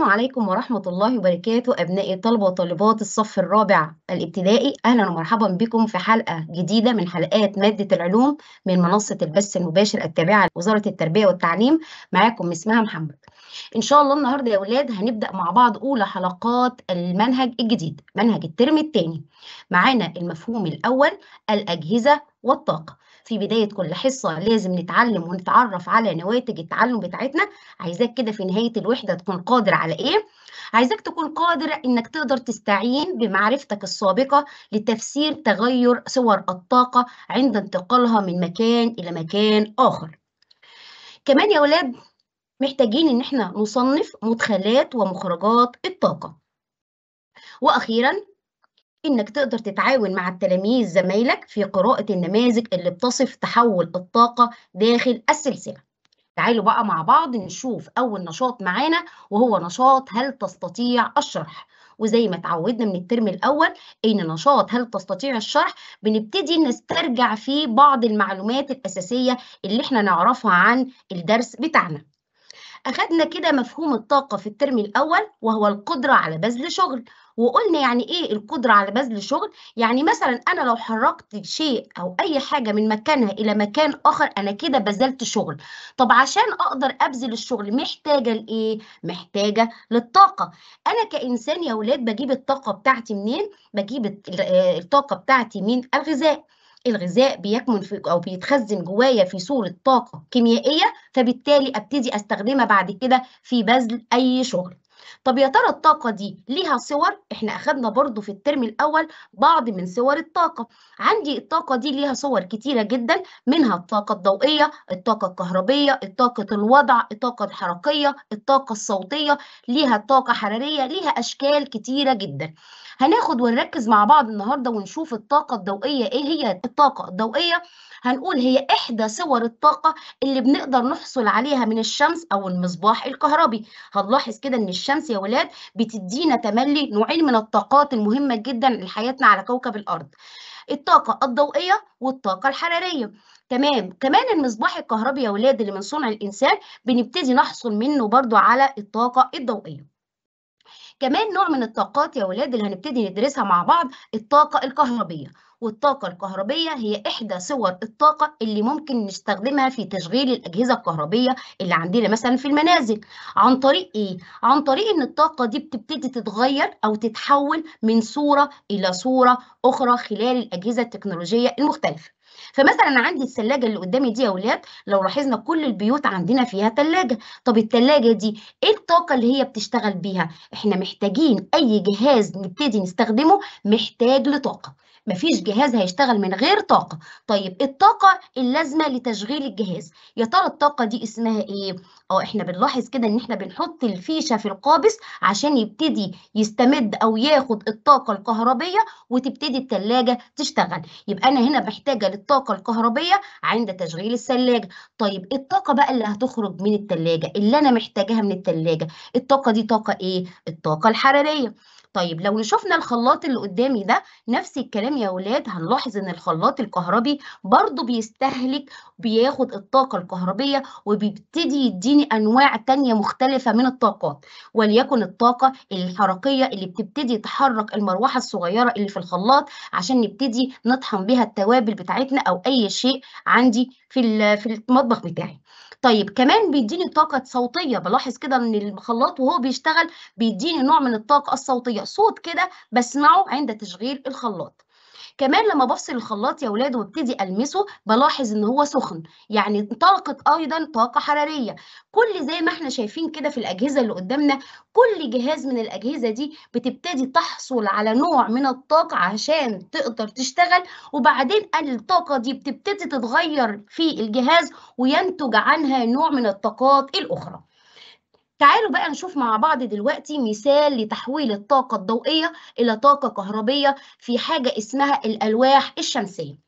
السلام عليكم ورحمة الله وبركاته أبنائي الطلبة وطالبات الصف الرابع الابتدائي أهلا ومرحبا بكم في حلقة جديدة من حلقات مادة العلوم من منصة البث المباشر التابعة لوزارة التربية والتعليم معاكم اسمها محمد إن شاء الله النهاردة يا أولاد هنبدأ مع بعض أولى حلقات المنهج الجديد منهج الترم الثاني معانا المفهوم الأول الأجهزة والطاقة في بداية كل حصة لازم نتعلم ونتعرف على نواتج التعلم بتاعتنا عايزاك كده في نهاية الوحدة تكون قادر على إيه؟ عايزاك تكون قادر إنك تقدر تستعين بمعرفتك السابقة لتفسير تغير صور الطاقة عند انتقالها من مكان إلى مكان آخر كمان يا أولاد محتاجين إن احنا نصنف مدخلات ومخرجات الطاقة وأخيرا إنك تقدر تتعاون مع التلاميذ زمايلك في قراءة النماذج اللي بتصف تحول الطاقة داخل السلسلة تعالوا بقى مع بعض نشوف أول نشاط معانا وهو نشاط هل تستطيع الشرح وزي ما اتعودنا من الترم الأول إن نشاط هل تستطيع الشرح بنبتدي نسترجع فيه بعض المعلومات الأساسية اللي احنا نعرفها عن الدرس بتاعنا أخدنا كده مفهوم الطاقة في الترم الأول وهو القدرة على بذل شغل وقلنا يعني ايه القدره على بذل الشغل يعني مثلا انا لو حركت شيء او اي حاجه من مكانها الى مكان اخر انا كده بذلت شغل طب عشان اقدر ابذل الشغل محتاجه لايه محتاجه للطاقه انا كانسان يا ولاد بجيب الطاقه بتاعتي منين بجيب آه، الطاقه بتاعتي من الغذاء الغذاء بيكمن في او بيتخزن جوايا في صوره طاقه كيميائيه فبالتالي ابتدي استخدمها بعد كده في بذل اي شغل طب يا ترى الطاقة دي ليها صور؟ احنا أخدنا برضو في الترم الأول بعض من صور الطاقة عندي الطاقة دي ليها صور كتيرة جدا منها الطاقة الضوئية، الطاقة الكهربية، الطاقة الوضع، الطاقة الحركية، الطاقة الصوتية، ليها طاقة حرارية، ليها أشكال كتيرة جدا هناخد ونركز مع بعض النهاردة ونشوف الطاقة الضوئية إيه هي الطاقة الضوئية هنقول هي إحدى صور الطاقة اللي بنقدر نحصل عليها من الشمس أو المصباح الكهربي هنلاحظ كده إن الشمس الشمس يا ولاد بتدينا تملي نوعين من الطاقات المهمة جدا لحياتنا على كوكب الأرض الطاقة الضوئية والطاقة الحرارية تمام كمان المصباح الكهربي يا ولاد اللي من صنع الإنسان بنبتدي نحصل منه برضو على الطاقة الضوئية كمان نوع من الطاقات يا ولاد اللي هنبتدي ندرسها مع بعض الطاقة الكهربية والطاقة الكهربية هي إحدى صور الطاقة اللي ممكن نستخدمها في تشغيل الأجهزة الكهربية اللي عندنا مثلا في المنازل عن طريق إيه؟ عن طريق إن الطاقة دي بتبتدي تتغير أو تتحول من صورة إلى صورة أخرى خلال الأجهزة التكنولوجية المختلفة فمثلا عندي الثلاجه اللي قدامي دي يا اولاد لو لاحظنا كل البيوت عندنا فيها ثلاجه طب الثلاجه دي ايه الطاقه اللي هي بتشتغل بيها احنا محتاجين اي جهاز نبتدي نستخدمه محتاج لطاقه مفيش جهاز هيشتغل من غير طاقة طيب الطاقة اللازمة لتشغيل الجهاز يا ترى الطاقة دي اسمها ايه؟ اه احنا بنلاحظ كده ان احنا بنحط الفيشة في القابس عشان يبتدي يستمد او ياخد الطاقة الكهربية وتبتدي التلاجة تشتغل يبقى انا هنا محتاجة للطاقة الكهربية عند تشغيل الثلاجة طيب الطاقة بقى اللي هتخرج من التلاجة اللي انا محتاجاها من التلاجة الطاقة دي طاقة ايه؟ الطاقة الحرارية طيب لو شفنا الخلاط اللي قدامي ده نفس الكلام كمان يا ولاد هنلاحظ ان الخلاط الكهربي برضو بيستهلك بياخد الطاقة الكهربية وبيبتدي يديني انواع تانية مختلفة من الطاقات وليكن الطاقة الحركية اللي بتبتدي تحرك المروحة الصغيرة اللي في الخلاط عشان نبتدي نطحن بيها التوابل بتاعتنا او اي شيء عندي في في المطبخ بتاعي طيب كمان بيديني طاقة صوتية بلاحظ كده ان الخلاط وهو بيشتغل بيديني نوع من الطاقة الصوتية صوت كده بسمعه عند تشغيل الخلاط كمان لما بفصل الخلاط يا اولاد وابتدي المسه بلاحظ ان هو سخن يعني انطلقت ايضا طاقه حراريه كل زي ما احنا شايفين كده في الاجهزه اللي قدامنا كل جهاز من الاجهزه دي بتبتدي تحصل على نوع من الطاقه عشان تقدر تشتغل وبعدين الطاقه دي بتبتدي تتغير في الجهاز وينتج عنها نوع من الطاقات الاخرى تعالوا بقى نشوف مع بعض دلوقتي مثال لتحويل الطاقة الضوئية إلى طاقة كهربية في حاجة اسمها الألواح الشمسية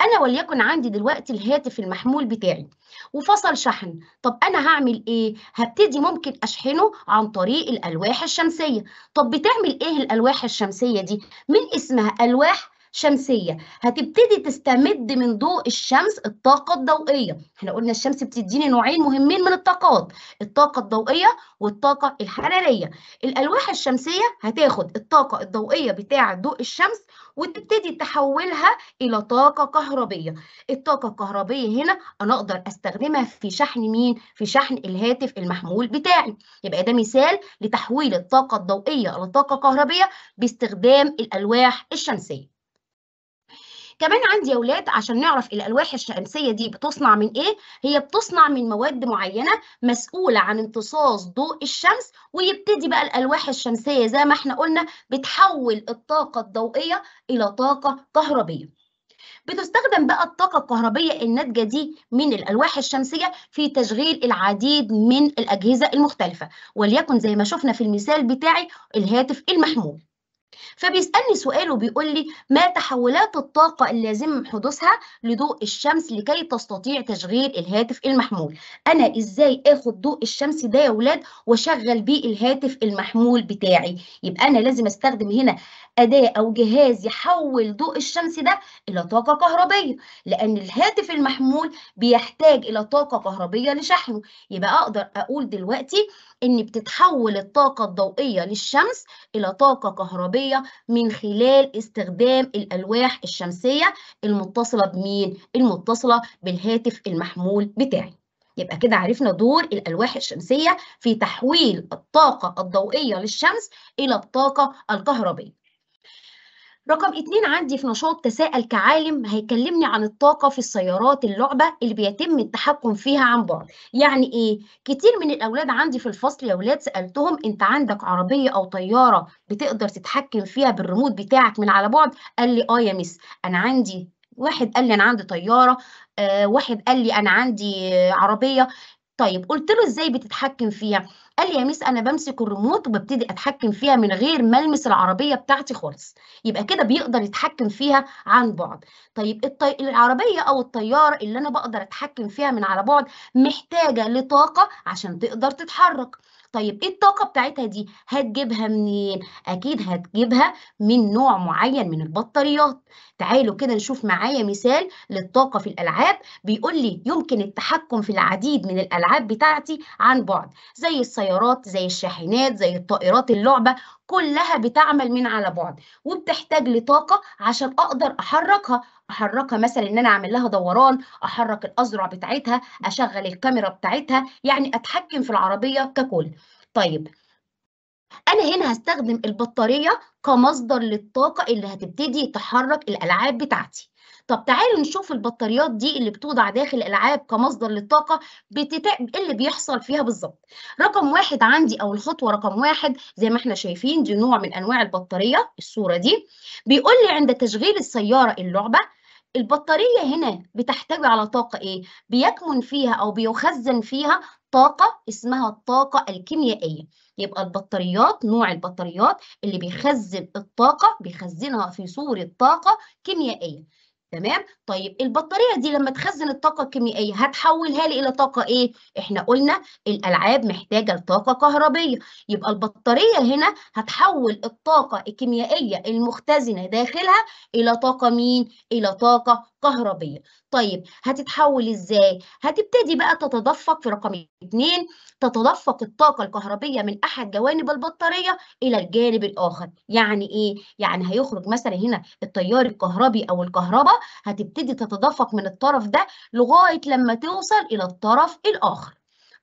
أنا وليكن عندي دلوقتي الهاتف المحمول بتاعي وفصل شحن طب أنا هعمل إيه؟ هبتدي ممكن أشحنه عن طريق الألواح الشمسية طب بتعمل إيه الألواح الشمسية دي؟ من اسمها ألواح شمسيه هتبتدي تستمد من ضوء الشمس الطاقه الضوئيه احنا قلنا الشمس بتديني نوعين مهمين من الطاقات الطاقه الضوئيه والطاقه الحراريه الالواح الشمسيه هتاخد الطاقه الضوئيه بتاع ضوء الشمس وتبتدي تحولها الى طاقه كهربيه الطاقه الكهربيه هنا انا اقدر استخدمها في شحن مين في شحن الهاتف المحمول بتاعي يبقى ده مثال لتحويل الطاقه الضوئيه لطاقه كهربيه باستخدام الالواح الشمسيه كمان عندي يا اولاد عشان نعرف الالواح الشمسيه دي بتصنع من ايه هي بتصنع من مواد معينه مسؤوله عن امتصاص ضوء الشمس ويبتدي بقى الالواح الشمسيه زي ما احنا قلنا بتحول الطاقه الضوئيه الى طاقه كهربيه بتستخدم بقى الطاقة الكهربية الناتجة دي من الألواح الشمسية في تشغيل العديد من الأجهزة المختلفة وليكن زي ما شفنا في المثال بتاعي الهاتف المحمول فبيسألني سؤال وبيقول لي ما تحولات الطاقة اللازم حدوثها لضوء الشمس لكي تستطيع تشغيل الهاتف المحمول أنا إزاي آخد ضوء الشمس ده يا ولاد وأشغل بيه الهاتف المحمول بتاعي يبقى أنا لازم أستخدم هنا أداة أو جهاز يحول ضوء الشمس ده إلى طاقة كهربية لأن الهاتف المحمول بيحتاج إلى طاقة كهربية لشحنه يبقى أقدر أقول دلوقتي إن بتتحول الطاقة الضوئية للشمس إلى طاقة كهربية من خلال استخدام الألواح الشمسية المتصلة بمين؟ المتصلة بالهاتف المحمول بتاعي يبقى كده عرفنا دور الألواح الشمسية في تحويل الطاقة الضوئية للشمس إلى الطاقة الكهربية رقم اتنين عندي في نشاط تساءل كعالم هيكلمني عن الطاقة في السيارات اللعبة اللي بيتم التحكم فيها عن بعد يعني ايه؟ كتير من الأولاد عندي في الفصل يا أولاد سألتهم انت عندك عربية أو طيارة بتقدر تتحكم فيها بالريموت بتاعك من على بعد؟ قال لي اه يا مس أنا عندي واحد قال لي أنا عندي طيارة آه واحد قال لي أنا عندي عربية طيب قلت له ازاي بتتحكم فيها قال لي يا ميس انا بمسك الريموت وببتدي اتحكم فيها من غير ما المس العربيه بتاعتي خالص يبقى كده بيقدر يتحكم فيها عن بعد طيب الطي... العربيه او الطياره اللي انا بقدر اتحكم فيها من على بعد محتاجه لطاقه عشان تقدر تتحرك طيب ايه الطاقة بتاعتها دي هتجيبها منين اكيد هتجيبها من نوع معين من البطاريات تعالوا كده نشوف معايا مثال للطاقة في الالعاب بيقول لي يمكن التحكم في العديد من الالعاب بتاعتي عن بعد زي السيارات زي الشاحنات زي الطائرات اللعبة كلها بتعمل من على بعد وبتحتاج لطاقة عشان اقدر احركها احركها مثلا ان انا اعمل لها دوران احرك الاذرع بتاعتها اشغل الكاميرا بتاعتها يعني اتحكم في العربيه ككل طيب انا هنا هستخدم البطاريه كمصدر للطاقه اللي هتبتدي تحرك الالعاب بتاعتي طب تعالوا نشوف البطاريات دي اللي بتوضع داخل الالعاب كمصدر للطاقه بتتا... اللي بيحصل فيها بالظبط رقم واحد عندي او الخطوه رقم واحد زي ما احنا شايفين دي نوع من انواع البطاريه الصوره دي بيقول لي عند تشغيل السياره اللعبه البطارية هنا بتحتوي على طاقة إيه؟ بيكمن فيها أو بيخزن فيها طاقة اسمها الطاقة الكيميائية يبقى البطاريات نوع البطاريات اللي بيخزن الطاقة بيخزنها في صورة طاقة كيميائية تمام طيب البطاريه دي لما تخزن الطاقه الكيميائيه هتحولها لي الى طاقه ايه احنا قلنا الالعاب محتاجه لطاقه كهربيه يبقى البطاريه هنا هتحول الطاقه الكيميائيه المختزنه داخلها الى طاقه مين الى طاقه كهربية طيب هتتحول إزاي؟ هتبتدي بقى تتدفق في رقم 2 تتدفق الطاقة الكهربية من أحد جوانب البطارية إلى الجانب الآخر يعني إيه؟ يعني هيخرج مثلا هنا التيار الكهربي أو الكهرباء هتبتدي تتدفق من الطرف ده لغاية لما توصل إلى الطرف الآخر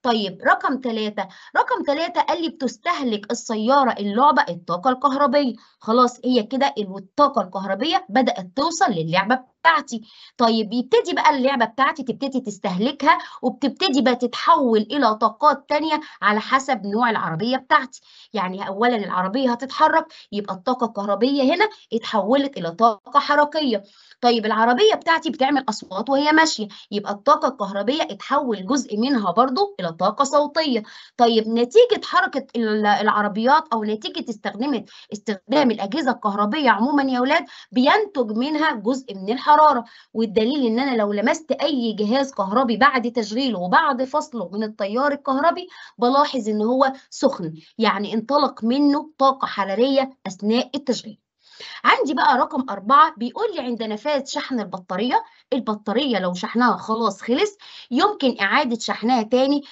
طيب رقم ثلاثة رقم ثلاثة قال لي بتستهلك السيارة اللعبة الطاقة الكهربية خلاص هي كده الطاقة الكهربية بدأت توصل للعبة بتاعتي طيب يبتدي بقى اللعبة بتاعتي تبتدي تستهلكها وبتبتدي بقى تتحول إلى طاقات تانية على حسب نوع العربية بتاعتي يعني أولا العربية هتتحرك يبقى الطاقة الكهربية هنا اتحولت إلى طاقة حركية طيب العربية بتاعتي بتعمل أصوات وهي ماشية يبقى الطاقة الكهربية اتحول جزء منها برضو إلى طاقة صوتية طيب نتيجة حركة العربيات أو نتيجة استخدام استخدام الأجهزة الكهربية عموما يا أولاد بينتج منها جزء من الحركة الحرارة والدليل إن أنا لو لمست أي جهاز كهربي بعد تشغيله وبعد فصله من التيار الكهربي بلاحظ إن هو سخن يعني انطلق منه طاقة حرارية أثناء التشغيل عندي بقى رقم أربعة بيقول لي عند نفاذ شحن البطارية البطارية لو شحنها خلاص خلص يمكن إعادة شحنها تاني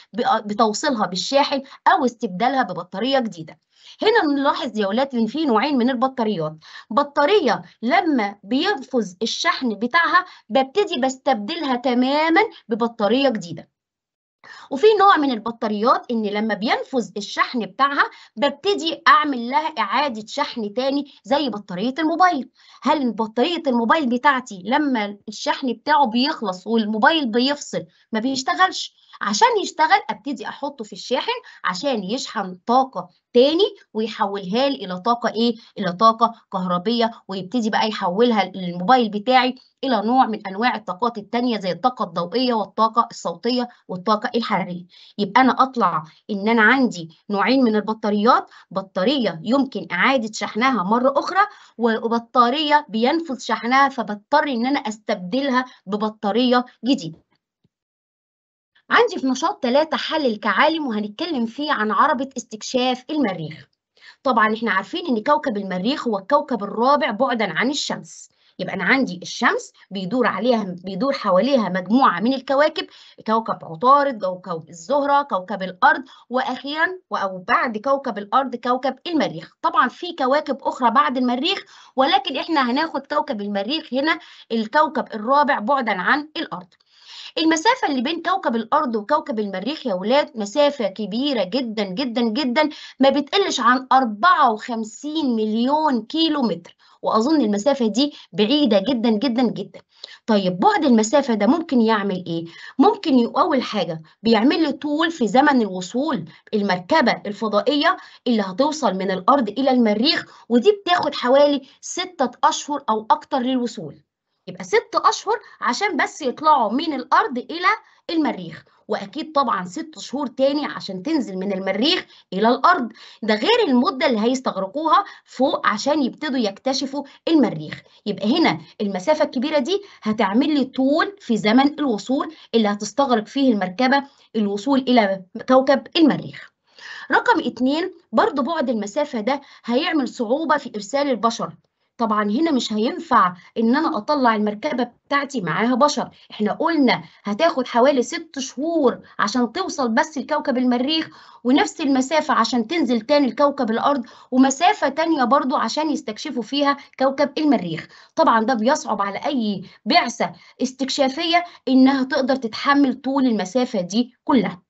بتوصيلها بالشاحن أو استبدالها ببطارية جديدة هنا بنلاحظ يا ولاد ان في نوعين من البطاريات بطاريه لما بينفذ الشحن بتاعها ببتدي بستبدلها تماما ببطاريه جديده وفي نوع من البطاريات ان لما بينفذ الشحن بتاعها ببتدي اعمل لها اعاده شحن تاني زي بطاريه الموبايل هل بطاريه الموبايل بتاعتي لما الشحن بتاعه بيخلص والموبايل بيفصل ما بيشتغلش عشان يشتغل ابتدي احطه في الشاحن عشان يشحن طاقه تاني ويحولها لي الى طاقه ايه الى طاقه كهربيه ويبتدي بقى يحولها الموبايل بتاعي الى نوع من انواع الطاقات التانية زي الطاقه الضوئيه والطاقه الصوتيه والطاقه الحراريه يبقى انا اطلع ان انا عندي نوعين من البطاريات بطاريه يمكن اعاده شحنها مره اخرى وبطاريه بينفذ شحنها فبضطر ان انا استبدلها ببطاريه جديده عندي في نشاط ثلاثة حل الكعالم وهنتكلم فيه عن عربة استكشاف المريخ طبعا احنا عارفين ان كوكب المريخ هو الكوكب الرابع بعدا عن الشمس يبقى انا عندي الشمس بيدور عليها بيدور حواليها مجموعه من الكواكب كوكب عطارد كوكب الزهره كوكب الارض واخيرا او بعد كوكب الارض كوكب المريخ طبعا في كواكب اخرى بعد المريخ ولكن احنا هناخد كوكب المريخ هنا الكوكب الرابع بعدا عن الارض المسافة اللي بين كوكب الأرض وكوكب المريخ يا ولاد مسافة كبيرة جدا جدا جدا ما بتقلش عن 54 مليون كيلو متر وأظن المسافة دي بعيدة جدا جدا جدا طيب بعد المسافة ده ممكن يعمل إيه؟ ممكن أول حاجة بيعمل لي طول في زمن الوصول المركبة الفضائية اللي هتوصل من الأرض إلى المريخ ودي بتاخد حوالي ستة أشهر أو أكتر للوصول يبقى ست أشهر عشان بس يطلعوا من الأرض إلى المريخ واكيد طبعا ست شهور تاني عشان تنزل من المريخ الى الارض ده غير المده اللي هيستغرقوها فوق عشان يبتدوا يكتشفوا المريخ يبقى هنا المسافه الكبيره دي هتعمل لي طول في زمن الوصول اللي هتستغرق فيه المركبه الوصول الى كوكب المريخ رقم اتنين برضو بعد المسافة ده هيعمل صعوبة في إرسال البشر طبعا هنا مش هينفع ان انا اطلع المركبه بتاعتي معاها بشر احنا قلنا هتاخد حوالي ست شهور عشان توصل بس لكوكب المريخ ونفس المسافه عشان تنزل تاني لكوكب الارض ومسافه تانية برضو عشان يستكشفوا فيها كوكب المريخ طبعا ده بيصعب على اي بعثه استكشافيه انها تقدر تتحمل طول المسافه دي كلها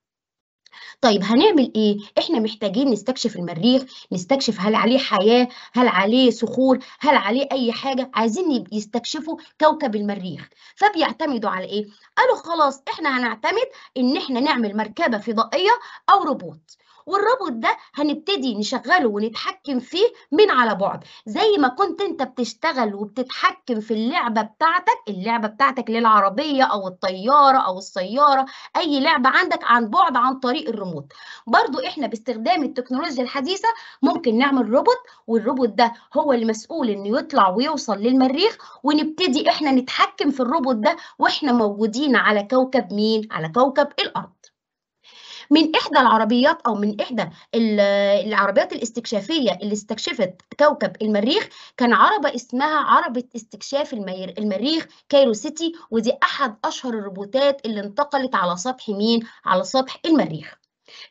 طيب هنعمل ايه احنا محتاجين نستكشف المريخ نستكشف هل عليه حياه هل عليه صخور هل عليه اي حاجه عايزين يستكشفوا كوكب المريخ فبيعتمدوا على ايه قالوا خلاص احنا هنعتمد ان احنا نعمل مركبه فضائيه او روبوت والرابط ده هنبتدي نشغله ونتحكم فيه من على بعد زي ما كنت انت بتشتغل وبتتحكم في اللعبه بتاعتك اللعبه بتاعتك للعربيه او الطياره او السياره اي لعبه عندك عن بعد عن طريق الريموت برضو احنا باستخدام التكنولوجيا الحديثه ممكن نعمل روبوت والروبوت ده هو المسؤول انه يطلع ويوصل للمريخ ونبتدي احنا نتحكم في الروبوت ده واحنا موجودين على كوكب مين على كوكب الارض من إحدى العربيات أو من إحدى العربيات الاستكشافية اللي استكشفت كوكب المريخ كان عربة اسمها عربة استكشاف المريخ كايرو سيتي ودي أحد أشهر الروبوتات اللي انتقلت على سطح مين؟ على سطح المريخ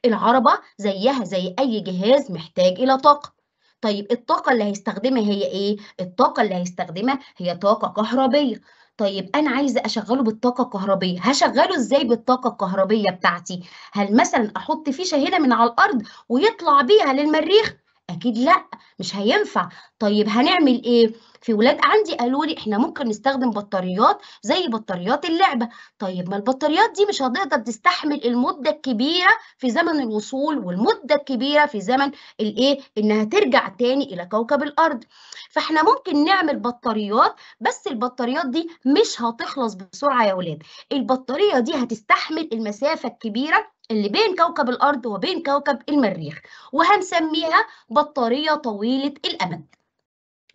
العربة زيها زي أي جهاز محتاج إلى طاقة طيب الطاقة اللي هيستخدمها هي إيه؟ الطاقة اللي هيستخدمها هي طاقة كهربية طيب انا عايزه اشغله بالطاقه الكهربيه هشغله ازاي بالطاقه الكهربيه بتاعتي هل مثلا احط فيه شاهده من على الارض ويطلع بيها للمريخ اكيد لا مش هينفع طيب هنعمل ايه في ولاد عندي قالوا لي احنا ممكن نستخدم بطاريات زي بطاريات اللعبه طيب ما البطاريات دي مش هتقدر تستحمل المده الكبيره في زمن الوصول والمده الكبيره في زمن الايه انها ترجع تاني الى كوكب الارض فاحنا ممكن نعمل بطاريات بس البطاريات دي مش هتخلص بسرعه يا ولاد البطاريه دي هتستحمل المسافه الكبيره اللي بين كوكب الارض وبين كوكب المريخ وهنسميها بطاريه طويله الامد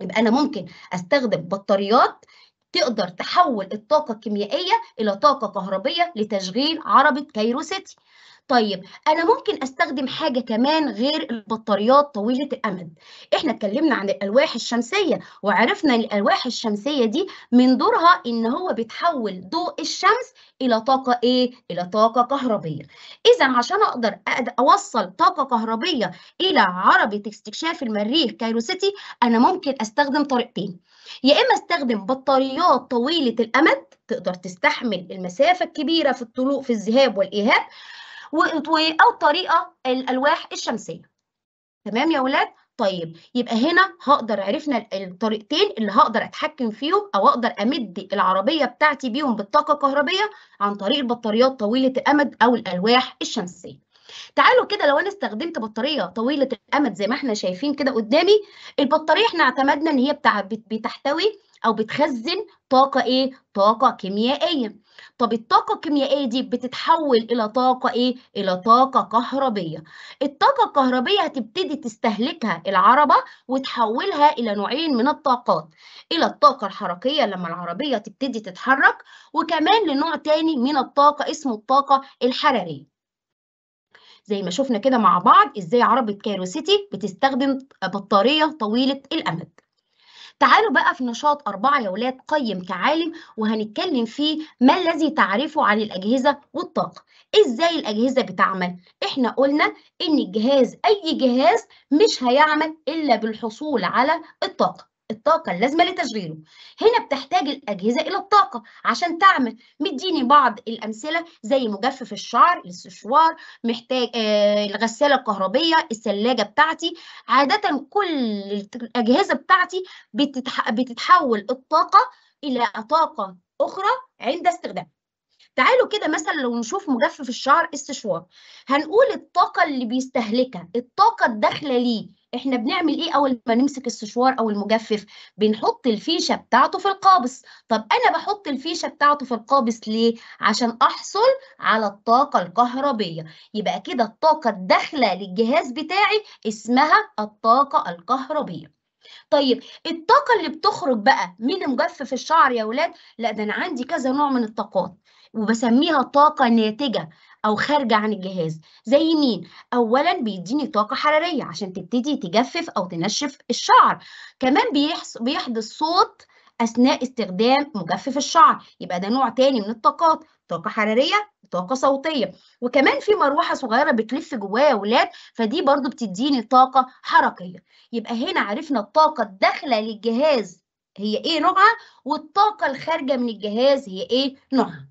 يبقى انا ممكن استخدم بطاريات تقدر تحول الطاقة الكيميائية إلى طاقة كهربية لتشغيل عربة كيروسيتي. طيب انا ممكن استخدم حاجه كمان غير البطاريات طويله الامد احنا اتكلمنا عن الالواح الشمسيه وعرفنا ان الالواح الشمسيه دي من دورها ان هو بتحول ضوء الشمس الى طاقه ايه الى طاقه كهربيه اذا عشان اقدر اوصل طاقه كهربيه الى عربه استكشاف المريخ كايروسيتي انا ممكن استخدم طريقتين يا إما استخدم بطاريات طويلة الأمد تقدر تستحمل المسافة الكبيرة في الطلوع في الذهاب والإيهاب أو طريقة الألواح الشمسية تمام يا ولاد؟ طيب يبقى هنا هقدر عرفنا الطريقتين اللي هقدر اتحكم فيهم او اقدر امد العربيه بتاعتي بيهم بالطاقه الكهربيه عن طريق البطاريات طويله الامد او الالواح الشمسيه تعالوا كده لو انا استخدمت بطاريه طويله الامد زي ما احنا شايفين كده قدامي البطاريه احنا اعتمدنا ان هي بتاع بتحتوي او بتخزن طاقه ايه طاقه كيميائيه طب الطاقه الكيميائيه دي بتتحول الى طاقه ايه الى طاقه كهربيه الطاقه الكهربيه هتبتدي تستهلكها العربه وتحولها الى نوعين من الطاقات الى الطاقه الحركيه لما العربيه تبتدي تتحرك وكمان لنوع تاني من الطاقه اسمه الطاقه الحراريه زي ما شفنا كده مع بعض ازاي عربة سيتي بتستخدم بطارية طويلة الأمد تعالوا بقى في نشاط أربعة يا ولاد قيم كعالم وهنتكلم فيه ما الذي تعرفه عن الأجهزة والطاقة إزاي الأجهزة بتعمل؟ إحنا قلنا إن الجهاز أي جهاز مش هيعمل إلا بالحصول على الطاقة الطاقة اللازمة لتشغيله هنا بتحتاج الأجهزة إلى الطاقة عشان تعمل مديني بعض الأمثلة زي مجفف الشعر السشوار، محتاج آه الغسالة الكهربية الثلاجة بتاعتي عادة كل الأجهزة بتاعتي بتتح... بتتحول الطاقة إلى طاقة أخرى عند استخدامها تعالوا كده مثلا لو نشوف مجفف الشعر استشوار هنقول الطاقة اللي بيستهلكها الطاقة الداخلة ليه احنا بنعمل ايه اول ما نمسك السشوار او المجفف بنحط الفيشه بتاعته في القابس طب انا بحط الفيشه بتاعته في القابس ليه عشان احصل على الطاقه الكهربيه يبقى كده الطاقه الداخله للجهاز بتاعي اسمها الطاقه الكهربيه طيب الطاقه اللي بتخرج بقى من مجفف الشعر يا ولاد لا ده انا عندي كذا نوع من الطاقات وبسميها طاقة ناتجة أو خارجة عن الجهاز زي مين؟ أولا بيديني طاقة حرارية عشان تبتدي تجفف أو تنشف الشعر كمان بيحدث صوت أثناء استخدام مجفف الشعر يبقى ده نوع تاني من الطاقات طاقة حرارية طاقة صوتية وكمان في مروحة صغيرة بتلف جوايا ولاد فدي برضو بتديني طاقة حركية يبقى هنا عرفنا الطاقة الداخلة للجهاز هي ايه نوعها والطاقة الخارجة من الجهاز هي ايه نوعها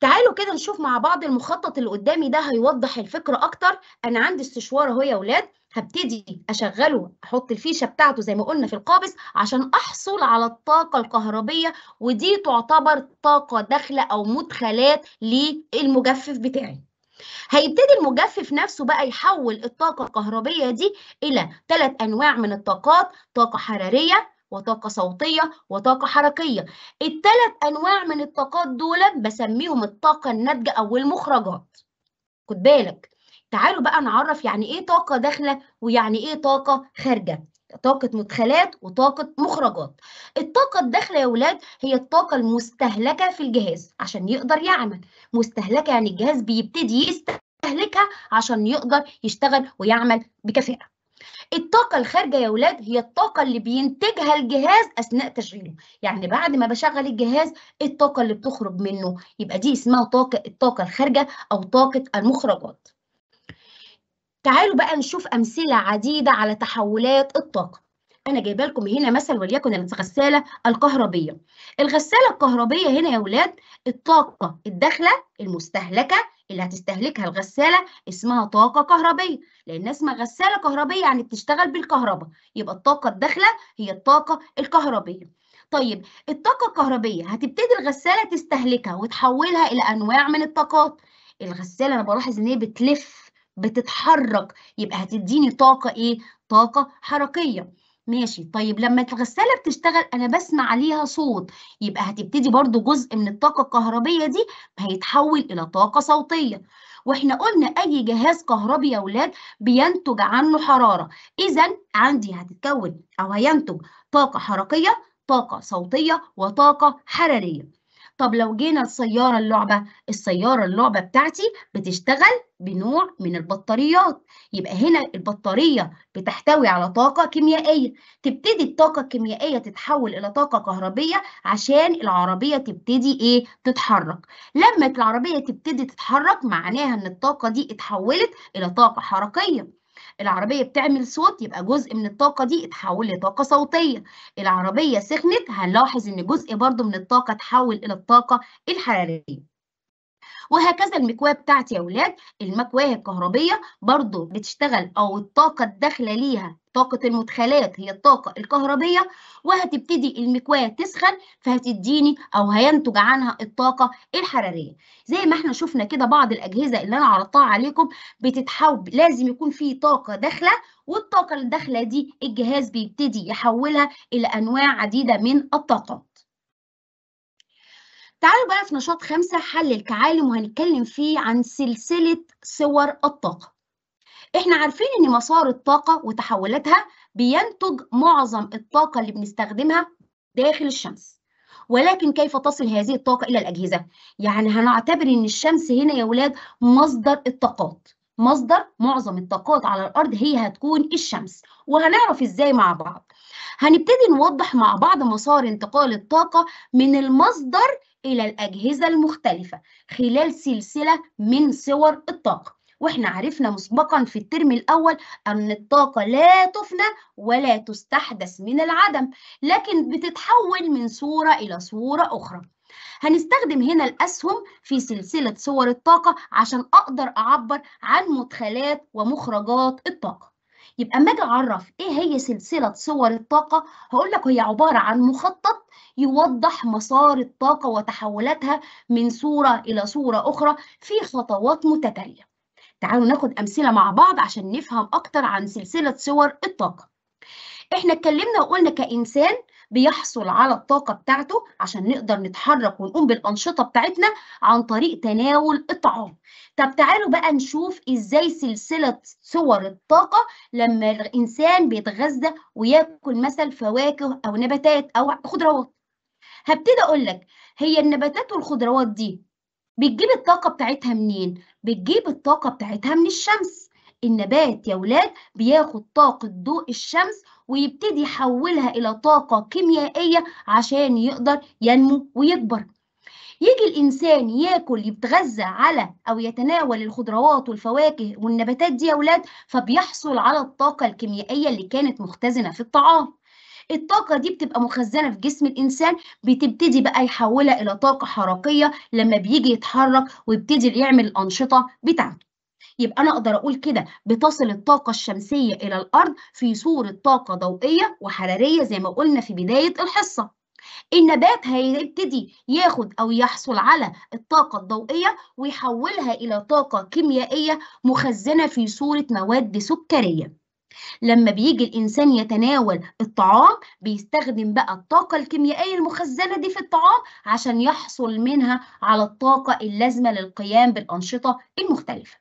تعالوا كده نشوف مع بعض المخطط اللي قدامي ده هيوضح الفكرة أكتر أنا عندي استشوار أهو يا ولاد هبتدي أشغله أحط الفيشة بتاعته زي ما قلنا في القابس عشان أحصل على الطاقة الكهربية ودي تعتبر طاقة داخلة أو مدخلات للمجفف بتاعي هيبتدي المجفف نفسه بقى يحول الطاقة الكهربية دي إلى ثلاث أنواع من الطاقات طاقة حرارية وطاقة صوتية وطاقة حركية الثلاث أنواع من الطاقات دول بسميهم الطاقة الناتجة أو المخرجات خد بالك تعالوا بقى نعرف يعني إيه طاقة داخلة ويعني إيه طاقة خارجة طاقة مدخلات وطاقة مخرجات الطاقة الداخلة يا ولاد هي الطاقة المستهلكة في الجهاز عشان يقدر يعمل مستهلكة يعني الجهاز بيبتدي يستهلكها عشان يقدر يشتغل ويعمل بكفاءة الطاقة الخارجة يا ولاد هي الطاقة اللي بينتجها الجهاز أثناء تشغيله يعني بعد ما بشغل الجهاز الطاقة اللي بتخرج منه يبقى دي اسمها طاقة الطاقة الخارجة أو طاقة المخرجات تعالوا بقى نشوف أمثلة عديدة على تحولات الطاقة أنا جايبة لكم هنا مثل وليكن الغسالة الكهربية الغسالة الكهربية هنا يا ولاد الطاقة الداخلة المستهلكة اللي هتستهلكها الغسالة اسمها طاقة كهربية لأن اسمها غسالة كهربية يعني بتشتغل بالكهرباء يبقى الطاقة الداخلة هي الطاقة الكهربية طيب الطاقة الكهربية هتبتدي الغسالة تستهلكها وتحولها إلى أنواع من الطاقات الغسالة أنا بلاحظ إن هي بتلف بتتحرك يبقى هتديني طاقة إيه؟ طاقة حركية ماشي طيب لما الغسالة بتشتغل أنا بسمع عليها صوت يبقى هتبتدي برضو جزء من الطاقة الكهربية دي هيتحول إلى طاقة صوتية واحنا قلنا اي جهاز كهربي يا ولاد بينتج عنه حراره اذا عندي هتتكون او هينتج طاقه حركيه طاقه صوتيه وطاقه حراريه طب لو جينا لسيارة اللعبة السيارة اللعبة بتاعتي بتشتغل بنوع من البطاريات يبقى هنا البطارية بتحتوي على طاقة كيميائية تبتدي الطاقة الكيميائية تتحول إلى طاقة كهربية عشان العربية تبتدي إيه تتحرك لما العربية تبتدي تتحرك معناها إن الطاقة دي اتحولت إلى طاقة حركية العربية بتعمل صوت يبقى جزء من الطاقة دي اتحول لطاقة صوتية العربية سخنت هنلاحظ إن جزء برضو من الطاقة اتحول إلى الطاقة الحرارية وهكذا المكواة بتاعتي يا أولاد المكواة الكهربية برضو بتشتغل أو الطاقة الداخلة ليها طاقة المدخلات هي الطاقة الكهربية وهتبتدي المكواة تسخن فهتديني أو هينتج عنها الطاقة الحرارية زي ما احنا شفنا كده بعض الأجهزة اللي أنا عرضتها عليكم بتتحول لازم يكون في طاقة داخلة والطاقة الداخلة دي الجهاز بيبتدي يحولها إلى أنواع عديدة من الطاقة تعالوا بقى في نشاط خمسة حل التعالم وهنتكلم فيه عن سلسلة صور الطاقة احنا عارفين ان مسار الطاقة وتحولاتها بينتج معظم الطاقة اللي بنستخدمها داخل الشمس ولكن كيف تصل هذه الطاقة إلى الأجهزة؟ يعني هنعتبر ان الشمس هنا يا ولاد مصدر الطاقات مصدر معظم الطاقات على الأرض هي هتكون الشمس وهنعرف إزاي مع بعض هنبتدي نوضح مع بعض مسار انتقال الطاقة من المصدر إلى الأجهزة المختلفة خلال سلسلة من صور الطاقة واحنا عرفنا مسبقا في الترم الأول أن الطاقة لا تفنى ولا تستحدث من العدم لكن بتتحول من صورة إلى صورة أخرى هنستخدم هنا الأسهم في سلسلة صور الطاقة عشان أقدر أعبر عن مدخلات ومخرجات الطاقة يبقى اما اجي اعرف ايه هي سلسله صور الطاقه هقول لك هي عباره عن مخطط يوضح مسار الطاقه وتحولاتها من صوره الى صوره اخرى في خطوات متتاليه تعالوا ناخد امثله مع بعض عشان نفهم اكتر عن سلسله صور الطاقه احنا اتكلمنا وقلنا كانسان بيحصل على الطاقة بتاعته عشان نقدر نتحرك ونقوم بالأنشطة بتاعتنا عن طريق تناول الطعام. طب تعالوا بقى نشوف إزاي سلسلة صور الطاقة لما الإنسان بيتغذى وياكل مثلا فواكه أو نباتات أو خضروات هبتدي أقول لك هي النباتات والخضروات دي بتجيب الطاقة بتاعتها منين؟ بتجيب الطاقة بتاعتها من الشمس النبات يا ولاد بياخد طاقة ضوء الشمس ويبتدي يحولها إلى طاقة كيميائية عشان يقدر ينمو ويكبر يجي الإنسان ياكل يتغذى على أو يتناول الخضروات والفواكه والنباتات دي يا أولاد فبيحصل على الطاقة الكيميائية اللي كانت مختزنة في الطعام الطاقة دي بتبقى مخزنة في جسم الإنسان بتبتدي بقى يحولها إلى طاقة حركية لما بيجي يتحرك ويبتدي يعمل الأنشطة بتاعته يبقى أنا أقدر أقول كده بتصل الطاقة الشمسية إلى الأرض في صورة طاقة ضوئية وحرارية زي ما قلنا في بداية الحصة النبات هيبتدي ياخد أو يحصل على الطاقة الضوئية ويحولها إلى طاقة كيميائية مخزنة في صورة مواد سكرية لما بيجي الإنسان يتناول الطعام بيستخدم بقى الطاقة الكيميائية المخزنة دي في الطعام عشان يحصل منها على الطاقة اللازمة للقيام بالأنشطة المختلفة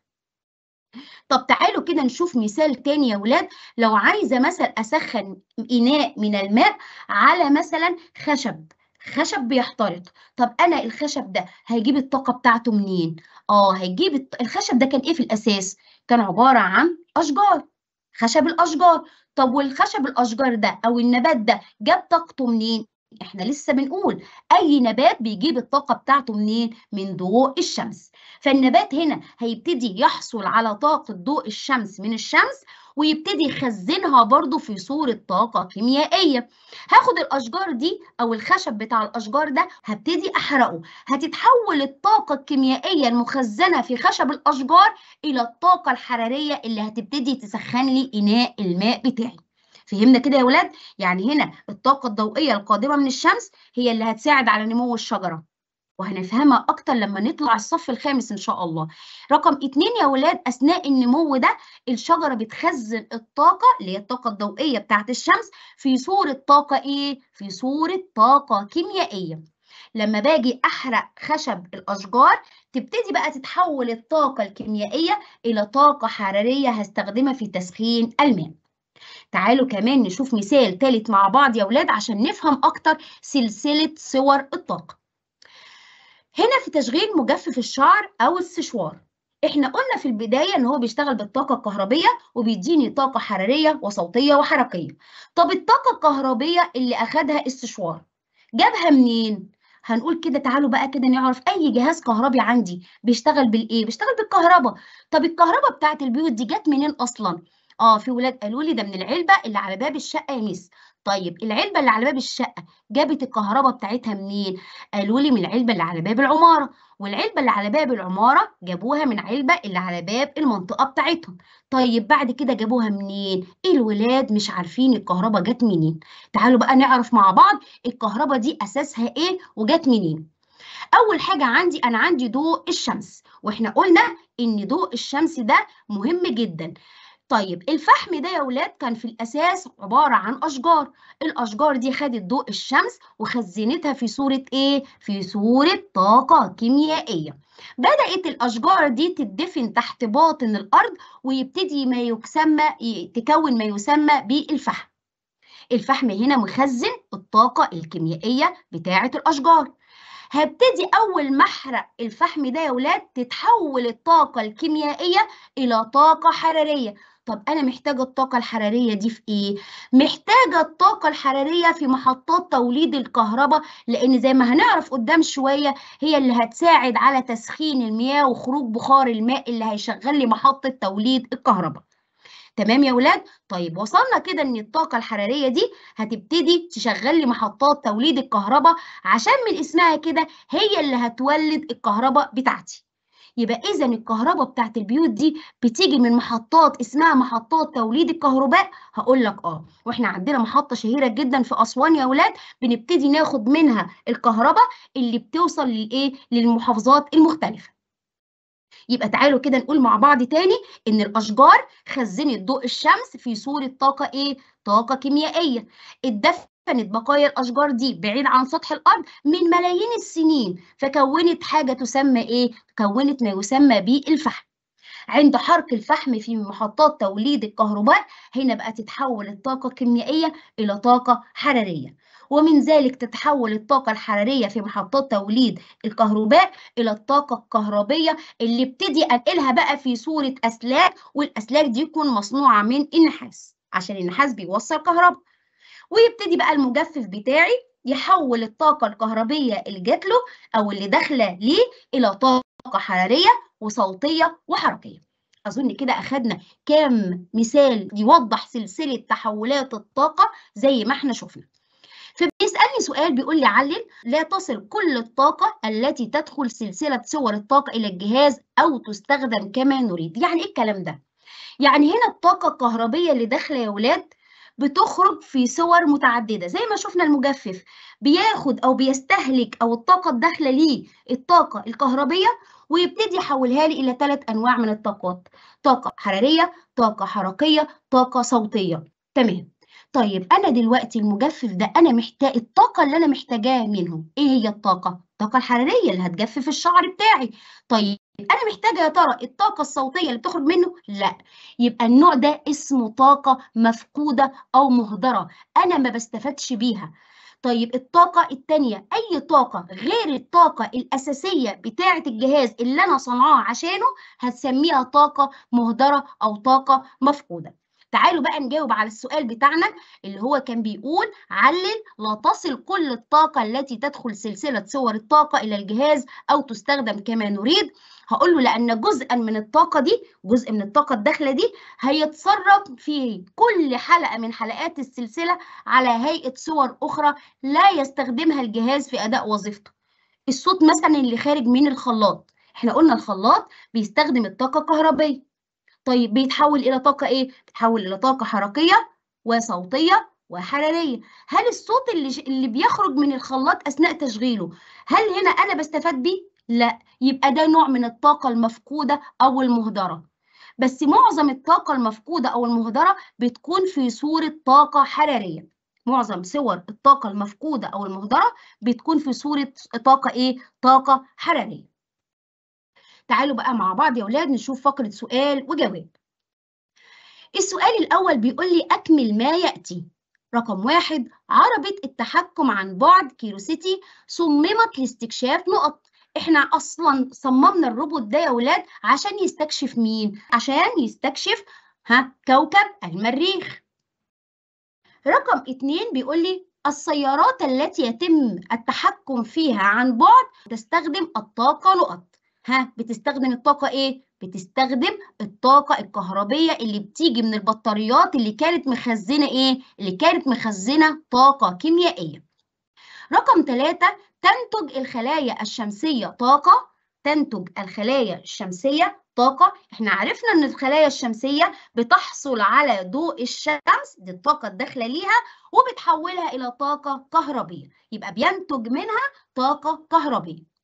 طب تعالوا كده نشوف مثال تاني يا ولاد لو عايزة مثلا أسخن إناء من الماء على مثلا خشب خشب بيحترق طب انا الخشب ده هيجيب الطاقه بتاعته منين اه هيجيب الخشب ده كان ايه في الاساس كان عباره عن اشجار خشب الاشجار طب والخشب الاشجار ده او النبات ده جاب طاقته منين احنا لسه بنقول اي نبات بيجيب الطاقه بتاعته منين من ضوء الشمس فالنبات هنا هيبتدي يحصل على طاقة ضوء الشمس من الشمس ويبتدي يخزنها برضو في صورة طاقة كيميائية هاخد الأشجار دي أو الخشب بتاع الأشجار ده هبتدي أحرقه هتتحول الطاقة الكيميائية المخزنة في خشب الأشجار إلى الطاقة الحرارية اللي هتبتدي تسخن لي إناء الماء بتاعي فهمنا كده يا ولاد يعني هنا الطاقة الضوئية القادمة من الشمس هي اللي هتساعد على نمو الشجرة وهنفهمها أكتر لما نطلع الصف الخامس إن شاء الله رقم اتنين يا ولاد أثناء النمو ده الشجرة بتخزن الطاقة اللي هي الطاقة الضوئية بتاعت الشمس في صورة طاقة إيه؟ في صورة طاقة كيميائية لما باجي احرق خشب الاشجار تبتدي بقى تتحول الطاقه الكيميائيه الى طاقه حراريه هستخدمها في تسخين الماء تعالوا كمان نشوف مثال ثالث مع بعض يا ولاد عشان نفهم اكتر سلسله صور الطاقه هنا في تشغيل مجفف الشعر أو السشوار احنا قلنا في البداية ان هو بيشتغل بالطاقة الكهربية وبيديني طاقة حرارية وصوتية وحركية طب الطاقة الكهربية اللي أخدها السشوار جابها منين؟ هنقول كده تعالوا بقى كده نعرف اي جهاز كهربي عندي بيشتغل بالايه بيشتغل بالكهرباء طب الكهرباء بتاعت البيوت دي جت منين اصلا اه في ولاد قالوا لي ده من العلبه اللي على باب الشقه يا ميس طيب العلبة اللي على باب الشقة جابت الكهرباء بتاعتها منين؟ قالوا لي من العلبة اللي على باب العمارة والعلبة اللي على باب العمارة جابوها من علبة اللي على باب المنطقة بتاعتهم طيب بعد كده جابوها منين؟ الولاد مش عارفين الكهرباء جت منين تعالوا بقى نعرف مع بعض الكهرباء دي أساسها إيه وجت منين اول حاجه عندي انا عندي ضوء الشمس واحنا قلنا ان ضوء الشمس ده مهم جدا طيب الفحم ده يا ولاد كان في الأساس عبارة عن أشجار الأشجار دي خدت ضوء الشمس وخزنتها في صورة إيه؟ في صورة طاقة كيميائية بدأت الأشجار دي تدفن تحت باطن الأرض ويبتدي ما يسمى تكون ما يسمى بالفحم الفحم هنا مخزن الطاقة الكيميائية بتاعة الأشجار هبتدي أول ما أحرق الفحم ده يا ولاد تتحول الطاقة الكيميائية إلى طاقة حرارية طب أنا محتاجة الطاقة الحرارية دي في إيه؟ محتاجة الطاقة الحرارية في محطات توليد الكهرباء لأن زي ما هنعرف قدام شوية هي اللي هتساعد على تسخين المياه وخروج بخار الماء اللي هيشغل لي محطة توليد الكهرباء. تمام يا ولاد؟ طيب وصلنا كده إن الطاقة الحرارية دي هتبتدي تشغل لي محطات توليد الكهرباء عشان من اسمها كده هي اللي هتولد الكهرباء بتاعتي. يبقى إذا الكهرباء بتاعت البيوت دي بتيجي من محطات اسمها محطات توليد الكهرباء هقول لك آه وإحنا عندنا محطة شهيرة جدا في أسوان يا أولاد بنبتدي ناخد منها الكهرباء اللي بتوصل للإيه للمحافظات المختلفة يبقى تعالوا كده نقول مع بعض تاني ان الاشجار خزنت ضوء الشمس في صوره طاقه ايه طاقه كيميائيه الدفء دفنت بقايا الأشجار دي بعيد عن سطح الأرض من ملايين السنين فكونت حاجة تسمى إيه؟ كونت ما يسمى بالفحم عند حرق الفحم في محطات توليد الكهرباء هنا بقى تتحول الطاقة الكيميائية إلى طاقة حرارية ومن ذلك تتحول الطاقة الحرارية في محطات توليد الكهرباء إلى الطاقة الكهربية اللي ابتدي أنقلها بقى في صورة أسلاك والأسلاك دي تكون مصنوعة من النحاس عشان النحاس بيوصل كهرباء ويبتدي بقى المجفف بتاعي يحول الطاقة الكهربية اللي جات له أو اللي داخلة ليه إلى طاقة حرارية وصوتية وحركية أظن كده أخدنا كام مثال يوضح سلسلة تحولات الطاقة زي ما احنا شفنا فبيسألني سؤال بيقول لي علل لا تصل كل الطاقة التي تدخل سلسلة صور الطاقة إلى الجهاز أو تستخدم كما نريد يعني إيه الكلام ده؟ يعني هنا الطاقة الكهربية اللي داخلة يا ولاد بتخرج في صور متعددة زي ما شفنا المجفف بياخد أو بيستهلك أو الطاقة الداخلة ليه الطاقة الكهربية ويبتدي يحولها لي إلى ثلاث أنواع من الطاقات طاقة حرارية طاقة حركية طاقة صوتية تمام طيب انا دلوقتي المجفف ده انا محتاج الطاقه اللي انا محتاجاها منه ايه هي الطاقه الطاقه الحراريه اللي هتجفف الشعر بتاعي طيب انا محتاجه يا ترى الطاقه الصوتيه اللي بتخرج منه لا يبقى النوع ده اسمه طاقه مفقوده او مهدره انا ما بستفادش بيها طيب الطاقة التانية أي طاقة غير الطاقة الأساسية بتاعة الجهاز اللي أنا صنعاه عشانه هتسميها طاقة مهدرة أو طاقة مفقودة تعالوا بقى نجاوب على السؤال بتاعنا اللي هو كان بيقول علل لا تصل كل الطاقة التي تدخل سلسلة صور الطاقة إلى الجهاز أو تستخدم كما نريد هقول له لأن جزءا من الطاقة دي جزء من الطاقة الداخلة دي هيتصرف في كل حلقة من حلقات السلسلة على هيئة صور أخرى لا يستخدمها الجهاز في أداء وظيفته الصوت مثلا اللي خارج من الخلاط احنا قلنا الخلاط بيستخدم الطاقة الكهربية طيب بيتحول إلى طاقة إيه؟ بيتحول إلى طاقة حركية وصوتية وحرارية هل الصوت اللي, ش... اللي بيخرج من الخلاط أثناء تشغيله هل هنا أنا بستفاد بيه؟ لا يبقى ده نوع من الطاقة المفقودة أو المهدرة بس معظم الطاقة المفقودة أو المهدرة بتكون في صورة طاقة حرارية معظم صور الطاقة المفقودة أو المهدرة بتكون في صورة طاقة إيه؟ طاقة حرارية تعالوا بقى مع بعض يا أولاد نشوف فقرة سؤال وجواب السؤال الأول بيقول لي أكمل ما يأتي رقم واحد عربة التحكم عن بعد كيروسيتي صممت لاستكشاف نقط احنا اصلا صممنا الروبوت ده يا ولاد عشان يستكشف مين عشان يستكشف ها كوكب المريخ رقم اتنين بيقول لي السيارات التي يتم التحكم فيها عن بعد تستخدم الطاقة نقط ها بتستخدم الطاقة إيه؟ بتستخدم الطاقة الكهربية اللي بتيجي من البطاريات اللي كانت مخزنة إيه؟ اللي كانت مخزنة طاقة كيميائية. رقم ثلاثة تنتج الخلايا الشمسية طاقة تنتج الخلايا الشمسية طاقة احنا عرفنا ان الخلايا الشمسية بتحصل على ضوء الشمس دي الطاقة الداخلة ليها وبتحولها الى طاقة كهربية يبقى بينتج منها طاقة كهربية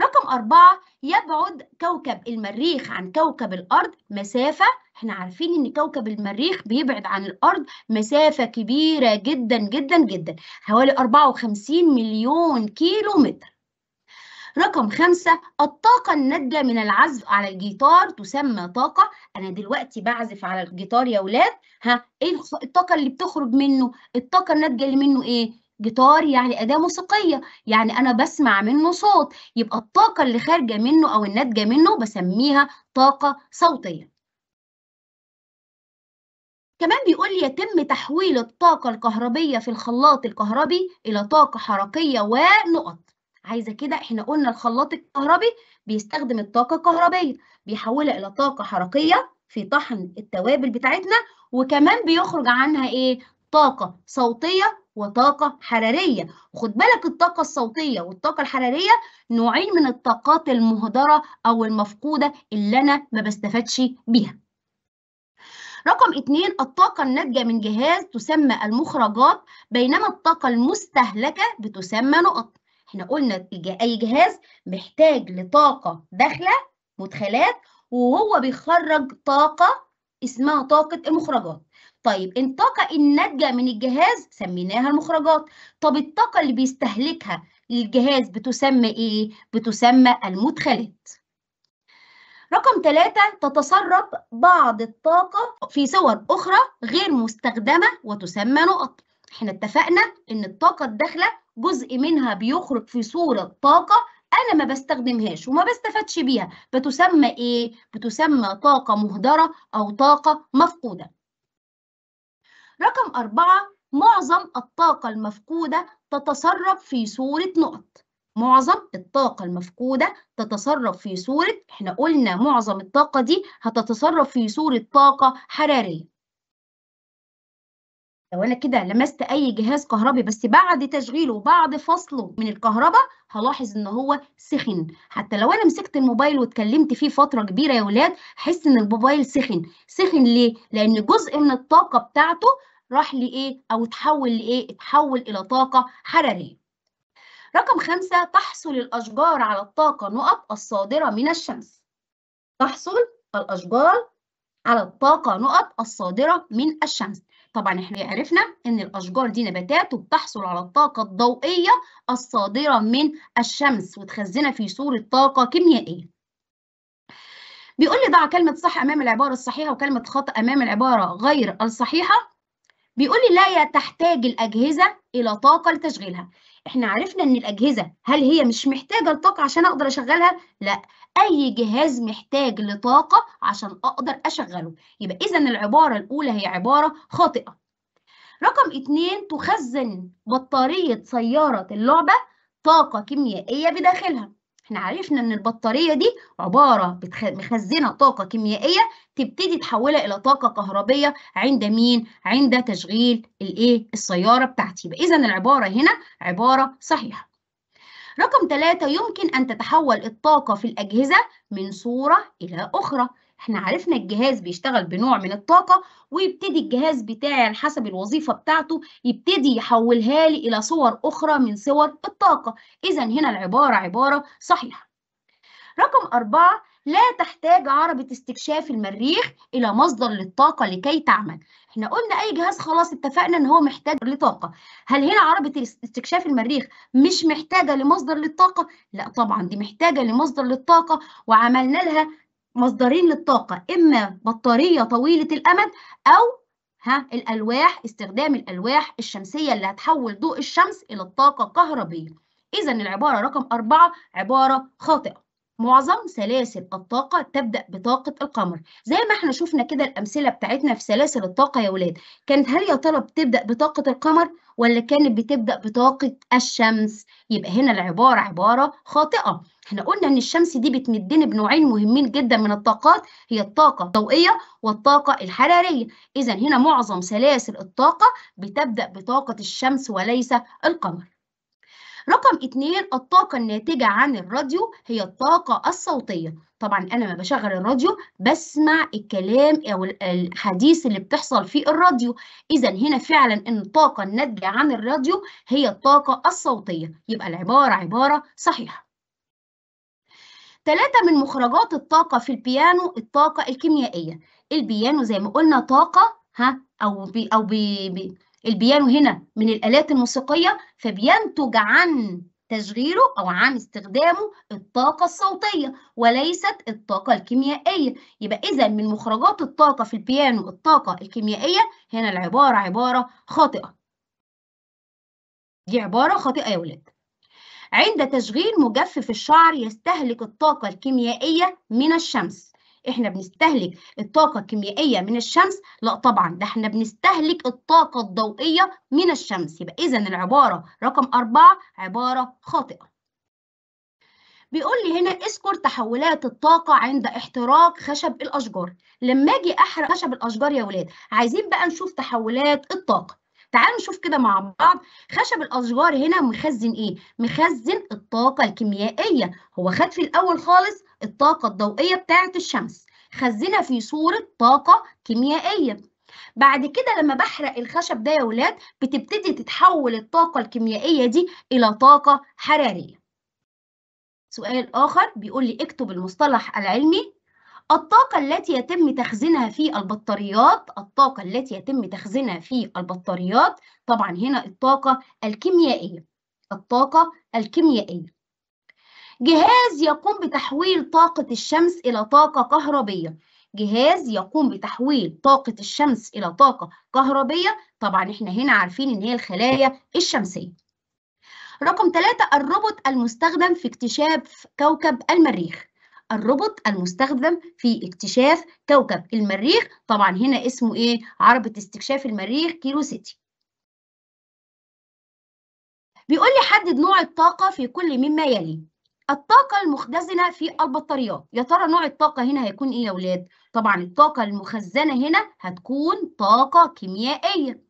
رقم أربعة يبعد كوكب المريخ عن كوكب الأرض مسافة احنا عارفين ان كوكب المريخ بيبعد عن الأرض مسافة كبيرة جدا جدا جدا حوالي 54 مليون كيلو متر رقم خمسة الطاقة الناتجة من العزف على الجيتار تسمى طاقة أنا دلوقتي بعزف على الجيتار يا ولاد ها إيه الطاقة اللي بتخرج منه الطاقة الناتجة اللي منه إيه جيتار يعني أداة موسيقية يعني أنا بسمع منه صوت يبقى الطاقة اللي خارجة منه أو الناتجة منه بسميها طاقة صوتية كمان بيقول لي يتم تحويل الطاقة الكهربية في الخلاط الكهربي إلى طاقة حركية ونقط عايزة كده احنا قلنا الخلاط الكهربي بيستخدم الطاقة الكهربية بيحولها إلى طاقة حركية في طحن التوابل بتاعتنا وكمان بيخرج عنها ايه طاقة صوتية وطاقة حرارية خد بالك الطاقة الصوتية والطاقة الحرارية نوعين من الطاقات المهدرة أو المفقودة اللي أنا ما بستفادش بيها رقم اتنين الطاقة الناتجة من جهاز تسمى المخرجات بينما الطاقة المستهلكة بتسمى نقط احنا قلنا أي جهاز محتاج لطاقة داخلة مدخلات وهو بيخرج طاقة اسمها طاقة المخرجات طيب الطاقة الناتجة من الجهاز سميناها المخرجات طب الطاقة اللي بيستهلكها الجهاز بتسمى إيه؟ بتسمى المدخلات رقم ثلاثة تتسرب بعض الطاقة في صور أخرى غير مستخدمة وتسمى نقط احنا اتفقنا ان الطاقة الداخلة جزء منها بيخرج في صورة طاقة انا ما بستخدمهاش وما بستفادش بيها بتسمى ايه بتسمى طاقة مهدرة او طاقة مفقودة رقم أربعة معظم الطاقة المفقودة تتسرب في صورة نقط معظم الطاقة المفقودة تتسرب في صورة احنا قلنا معظم الطاقة دي هتتسرب في صورة طاقة حرارية لو انا كده لمست اي جهاز كهربي بس بعد تشغيله وبعد فصله من الكهرباء هلاحظ ان هو سخن حتى لو انا مسكت الموبايل واتكلمت فيه فتره كبيره يا ولاد هحس ان الموبايل سخن سخن ليه لان جزء من الطاقه بتاعته راح لإيه أو اتحول لإيه اتحول إلى طاقة حرارية رقم خمسة تحصل الأشجار على الطاقة نقط الصادرة من الشمس تحصل الأشجار على الطاقة نقط الصادرة من الشمس طبعا احنا عرفنا ان الاشجار دي نباتات وبتحصل على الطاقه الضوئيه الصادره من الشمس وتخزنها في صوره طاقه كيميائيه بيقول لي ضع كلمه صح امام العباره الصحيحه وكلمه خطا امام العباره غير الصحيحه بيقول لي لا تحتاج الأجهزة إلى طاقة لتشغيلها احنا عرفنا ان الاجهزه هل هي مش محتاجه لطاقه عشان اقدر اشغلها لا اي جهاز محتاج لطاقه عشان اقدر اشغله يبقى اذا العباره الاولى هي عباره خاطئه رقم اتنين تخزن بطاريه سياره اللعبه طاقه كيميائيه بداخلها احنا عرفنا ان البطارية دي عبارة مخزنة طاقة كيميائية تبتدي تحولها الى طاقة كهربية عند مين؟ عند تشغيل الايه؟ السيارة بتاعتي، اذا العبارة هنا عبارة صحيحة. رقم ثلاثة يمكن أن تتحول الطاقة في الأجهزة من صورة إلى أخرى احنا عرفنا الجهاز بيشتغل بنوع من الطاقة ويبتدي الجهاز بتاعي على حسب الوظيفة بتاعته يبتدي يحولها لي إلى صور أخرى من صور الطاقة إذا هنا العبارة عبارة صحيحة رقم أربعة لا تحتاج عربة استكشاف المريخ إلى مصدر للطاقة لكي تعمل احنا قلنا أي جهاز خلاص اتفقنا إن هو محتاج لطاقة هل هنا عربة استكشاف المريخ مش محتاجة لمصدر للطاقة؟ لا طبعا دي محتاجة لمصدر للطاقة وعملنا لها مصدرين للطاقة إما بطارية طويلة الأمد أو ها الألواح استخدام الألواح الشمسية اللي هتحول ضوء الشمس إلى الطاقة كهربية إذا العبارة رقم أربعة عبارة خاطئة معظم سلاسل الطاقة تبدأ بطاقة القمر زي ما احنا شفنا كده الأمثلة بتاعتنا في سلاسل الطاقة يا ولاد كانت هل يا ترى بتبدأ بطاقة القمر ولا كانت بتبدأ بطاقة الشمس يبقى هنا العبارة عبارة خاطئة احنا قلنا ان الشمس دي بتمدني بنوعين مهمين جدا من الطاقات هي الطاقه الضوئيه والطاقه الحراريه اذا هنا معظم سلاسل الطاقه بتبدا بطاقه الشمس وليس القمر رقم اتنين الطاقة الناتجة عن الراديو هي الطاقة الصوتية طبعا أنا ما بشغل الراديو بسمع الكلام أو الحديث اللي بتحصل في الراديو إذا هنا فعلا إن الطاقة الناتجة عن الراديو هي الطاقة الصوتية يبقى العبارة عبارة صحيحة ثلاثة من مخرجات الطاقة في البيانو الطاقة الكيميائية البيانو زي ما قلنا طاقة ها أو بي أو بي بي البيانو هنا من الآلات الموسيقية فبينتج عن تشغيله أو عن استخدامه الطاقة الصوتية وليست الطاقة الكيميائية يبقى إذا من مخرجات الطاقة في البيانو الطاقة الكيميائية هنا العبارة عبارة خاطئة دي عبارة خاطئة يا ولاد عند تشغيل مجفف الشعر يستهلك الطاقة الكيميائية من الشمس احنا بنستهلك الطاقة الكيميائية من الشمس لا طبعا ده احنا بنستهلك الطاقة الضوئية من الشمس يبقى اذا العبارة رقم أربعة عبارة خاطئة بيقول لي هنا اذكر تحولات الطاقة عند احتراق خشب الأشجار لما أجي أحرق خشب الأشجار يا ولاد عايزين بقى نشوف تحولات الطاقة تعالوا نشوف كده مع بعض خشب الأشجار هنا مخزن إيه؟ مخزن الطاقة الكيميائية هو خد في الأول خالص الطاقة الضوئية بتاعة الشمس خزنها في صورة طاقة كيميائية بعد كده لما بحرق الخشب ده يا ولاد بتبتدي تتحول الطاقة الكيميائية دي إلى طاقة حرارية سؤال آخر بيقول لي اكتب المصطلح العلمي الطاقة التي يتم تخزينها في البطاريات الطاقة التي يتم تخزينها في البطاريات طبعا هنا الطاقة الكيميائية الطاقة الكيميائية جهاز يقوم بتحويل طاقة الشمس إلى طاقة كهربية جهاز يقوم بتحويل طاقة الشمس إلى طاقة كهربية طبعا احنا هنا عارفين إن هي الخلايا الشمسية رقم ثلاثة الروبوت المستخدم في اكتشاف كوكب المريخ الروبوت المستخدم في اكتشاف كوكب المريخ طبعا هنا اسمه ايه عربة استكشاف المريخ كيلو سيتي بيقول لي حدد نوع الطاقة في كل مما يلي الطاقة المخزنة في البطاريات يا ترى نوع الطاقة هنا هيكون ايه يا ولاد طبعا الطاقة المخزنة هنا هتكون طاقة كيميائية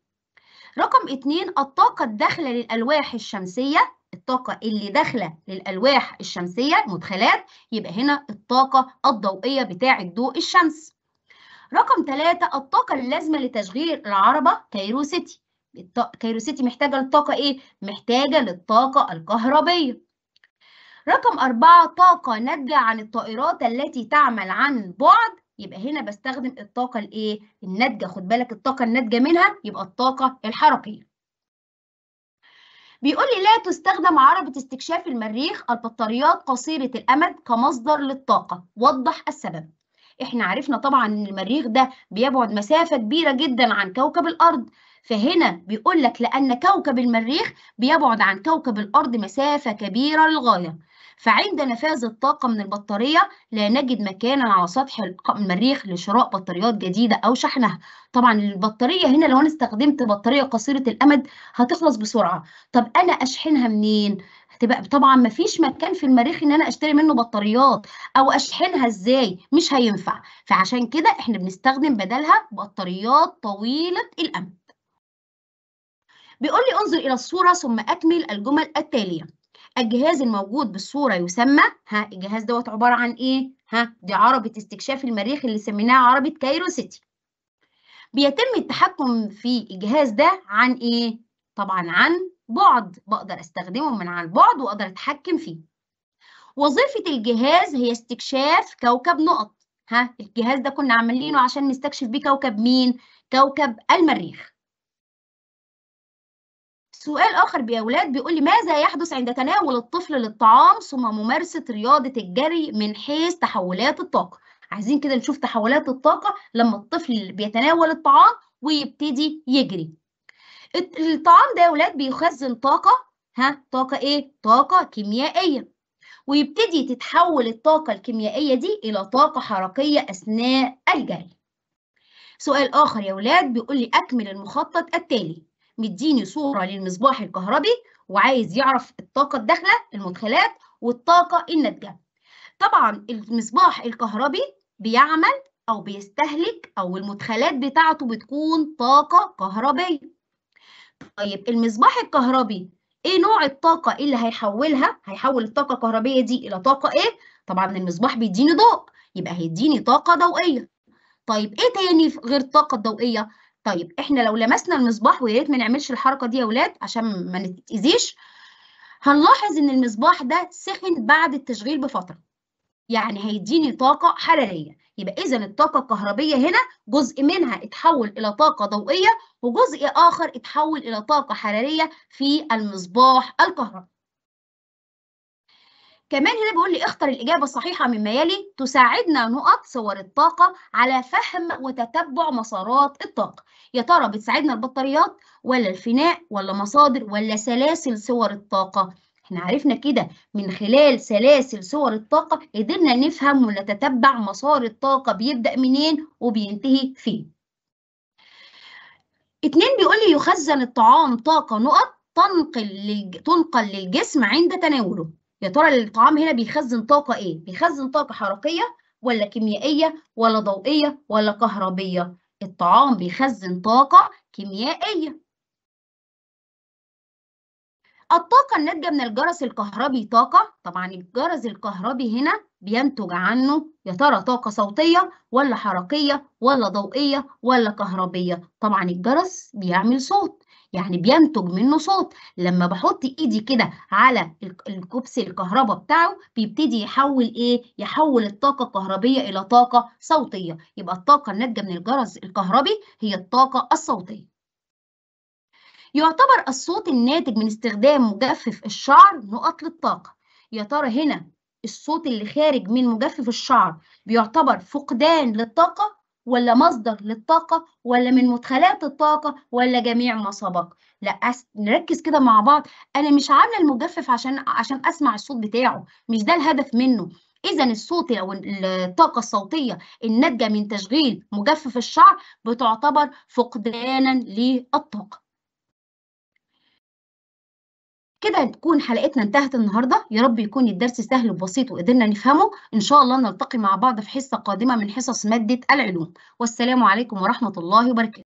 رقم اتنين الطاقة الداخلة للألواح الشمسية الطاقة اللي داخلة للألواح الشمسية المدخلات يبقى هنا الطاقة الضوئية بتاعة ضوء الشمس رقم ثلاثة الطاقة اللازمة لتشغيل العربة كيروسيتي. كيروسيتي محتاجة للطاقة إيه؟ محتاجة للطاقة الكهربية رقم أربعة طاقة ناتجة عن الطائرات التي تعمل عن بعد يبقى هنا بستخدم الطاقة الإيه؟ الناتجة خد بالك الطاقة الناتجة منها يبقى الطاقة الحركية بيقول لي لا تستخدم عربة استكشاف المريخ البطاريات قصيرة الأمد كمصدر للطاقة وضح السبب احنا عرفنا طبعا ان المريخ ده بيبعد مسافة كبيرة جدا عن كوكب الأرض فهنا بيقول لك لأن كوكب المريخ بيبعد عن كوكب الأرض مسافة كبيرة للغاية فعند نفاذ الطاقة من البطارية لا نجد مكانا على سطح المريخ لشراء بطاريات جديدة أو شحنها طبعا البطارية هنا لو أنا استخدمت بطارية قصيرة الأمد هتخلص بسرعة طب أنا أشحنها منين؟ هتبقى طبعا مفيش مكان في المريخ ان انا اشتري منه بطاريات او اشحنها ازاي مش هينفع فعشان كده احنا بنستخدم بدلها بطاريات طويله الامد بيقول لي انظر الى الصوره ثم اكمل الجمل التاليه الجهاز الموجود بالصورة يسمى ها الجهاز دوت عبارة عن إيه؟ ها دي عربة استكشاف المريخ اللي سميناها عربة كايروسيتي بيتم التحكم في الجهاز ده عن إيه؟ طبعا عن بعد بقدر أستخدمه من عن بعد وأقدر أتحكم فيه وظيفة الجهاز هي استكشاف كوكب نقط ها الجهاز ده كنا عاملينه عشان نستكشف بيه كوكب مين؟ كوكب المريخ سؤال آخر يا أولاد بيقول لي ماذا يحدث عند تناول الطفل للطعام ثم ممارسة رياضة الجري من حيث تحولات الطاقة عايزين كده نشوف تحولات الطاقة لما الطفل بيتناول الطعام ويبتدي يجري الطعام ده يا أولاد بيخزن طاقة ها طاقة إيه؟ طاقة كيميائية ويبتدي تتحول الطاقة الكيميائية دي إلى طاقة حركية أثناء الجري سؤال آخر يا أولاد بيقول لي أكمل المخطط التالي مديني صورة للمصباح الكهربي وعايز يعرف الطاقة الداخلة المدخلات والطاقة الناتجة طبعا المصباح الكهربي بيعمل أو بيستهلك أو المدخلات بتاعته بتكون طاقة كهربية طيب المصباح الكهربي ايه نوع الطاقة اللي هيحولها هيحول الطاقة الكهربية دي إلى طاقة ايه طبعا المصباح بيديني ضوء يبقى هيديني طاقة ضوئية طيب ايه تاني غير الطاقة الضوئية طيب احنا لو لمسنا المصباح ويا ريت ما نعملش الحركه دي يا اولاد عشان ما نتاذيش هنلاحظ ان المصباح ده سخن بعد التشغيل بفتره يعني هيديني طاقه حراريه يبقى اذا الطاقه الكهربيه هنا جزء منها اتحول الى طاقه ضوئيه وجزء اخر اتحول الى طاقه حراريه في المصباح الكهربي كمان هنا بيقول لي اختر الإجابة الصحيحة مما يلي تساعدنا نقط صور الطاقة على فهم وتتبع مسارات الطاقة يا ترى بتساعدنا البطاريات ولا الفناء ولا مصادر ولا سلاسل صور الطاقة احنا عرفنا كده من خلال سلاسل صور الطاقة قدرنا نفهم ونتتبع مسار الطاقة بيبدأ منين وبينتهي فين اتنين بيقول لي يخزن الطعام طاقة نقط تنقل للج... تنقل للجسم عند تناوله يا ترى الطعام هنا بيخزن طاقة ايه؟ بيخزن طاقة حركية ولا كيميائية ولا ضوئية ولا كهربية الطعام بيخزن طاقة كيميائية الطاقة الناتجة من الجرس الكهربي طاقة طبعا الجرس الكهربي هنا بينتج عنه يا ترى طاقة صوتية ولا حركية ولا ضوئية ولا كهربية طبعا الجرس بيعمل صوت يعني بينتج منه صوت لما بحط ايدي كده على الكبس الكهرباء بتاعه بيبتدي يحول ايه يحول الطاقه الكهربيه الى طاقه صوتيه يبقى الطاقه الناتجه من الجرس الكهربي هي الطاقه الصوتيه يعتبر الصوت الناتج من استخدام مجفف الشعر نقط للطاقه يا ترى هنا الصوت اللي خارج من مجفف الشعر بيعتبر فقدان للطاقه ولا مصدر للطاقة ولا من مدخلات الطاقة ولا جميع ما سبق لا أس... نركز كده مع بعض أنا مش عاملة المجفف عشان عشان أسمع الصوت بتاعه مش ده الهدف منه إذا الصوت أو الطاقة الصوتية الناتجة من تشغيل مجفف الشعر بتعتبر فقدانا للطاقة كده تكون حلقتنا انتهت النهارده يا رب يكون الدرس سهل وبسيط وقدرنا نفهمه ان شاء الله نلتقي مع بعض في حصه قادمه من حصص ماده العلوم والسلام عليكم ورحمه الله وبركاته